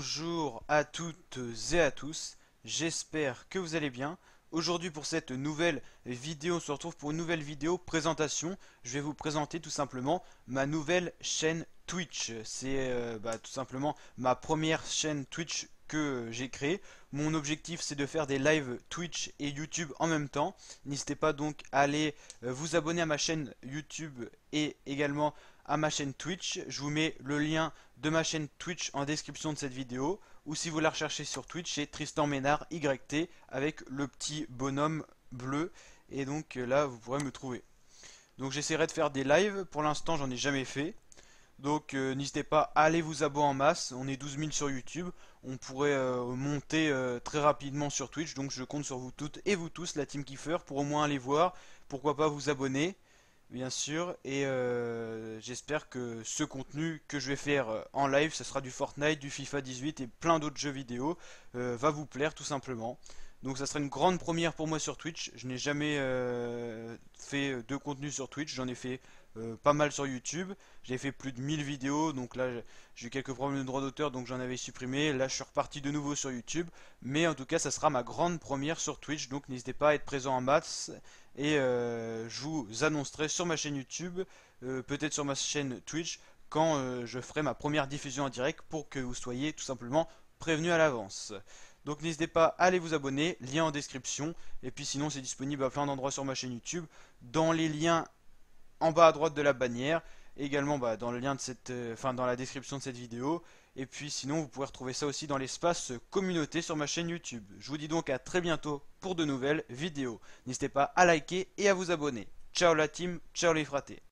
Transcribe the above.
Bonjour à toutes et à tous, j'espère que vous allez bien. Aujourd'hui pour cette nouvelle vidéo, on se retrouve pour une nouvelle vidéo présentation. Je vais vous présenter tout simplement ma nouvelle chaîne Twitch. C'est euh, bah, tout simplement ma première chaîne Twitch que j'ai créée Mon objectif c'est de faire des lives Twitch et YouTube en même temps. N'hésitez pas donc à aller euh, vous abonner à ma chaîne YouTube et également à ma chaîne Twitch. Je vous mets le lien de ma chaîne Twitch en description de cette vidéo. Ou si vous la recherchez sur Twitch, c'est Tristan Ménard YT avec le petit bonhomme bleu. Et donc euh, là, vous pourrez me trouver. Donc j'essaierai de faire des lives. Pour l'instant, j'en ai jamais fait. Donc euh, n'hésitez pas à aller vous abonner en masse. On est 12 000 sur YouTube. On pourrait euh, monter très rapidement sur Twitch. Donc je compte sur vous toutes et vous tous, la team Kiffer, pour au moins aller voir. Pourquoi pas vous abonner bien sûr. Et euh, j'espère que ce contenu que je vais faire euh, en live, ce sera du Fortnite, du FIFA 18 et plein d'autres jeux vidéo, euh, va vous plaire tout simplement. Donc ça sera une grande première pour moi sur Twitch. Je n'ai jamais euh, fait euh, de contenu sur Twitch, j'en ai fait euh, pas mal sur YouTube. J'ai fait plus de 1000 vidéos, donc là j'ai eu quelques problèmes de droit d'auteur, donc j'en avais supprimé. Là je suis reparti de nouveau sur YouTube. Mais en tout cas ça sera ma grande première sur Twitch, donc n'hésitez pas à être présent en maths. Et je vous annoncerai sur ma chaîne YouTube, peut-être sur ma chaîne Twitch, quand je ferai ma première diffusion en direct pour que vous soyez tout simplement prévenus à l'avance. Donc n'hésitez pas à aller vous abonner, lien en description. Et puis sinon c'est disponible à plein d'endroits sur ma chaîne YouTube, dans les liens en bas à droite de la bannière, également bah, dans le lien de cette, euh, dans la description de cette vidéo. Et puis sinon vous pouvez retrouver ça aussi dans l'espace communauté sur ma chaîne YouTube. Je vous dis donc à très bientôt pour de nouvelles vidéos. N'hésitez pas à liker et à vous abonner. Ciao la team, ciao les fratés.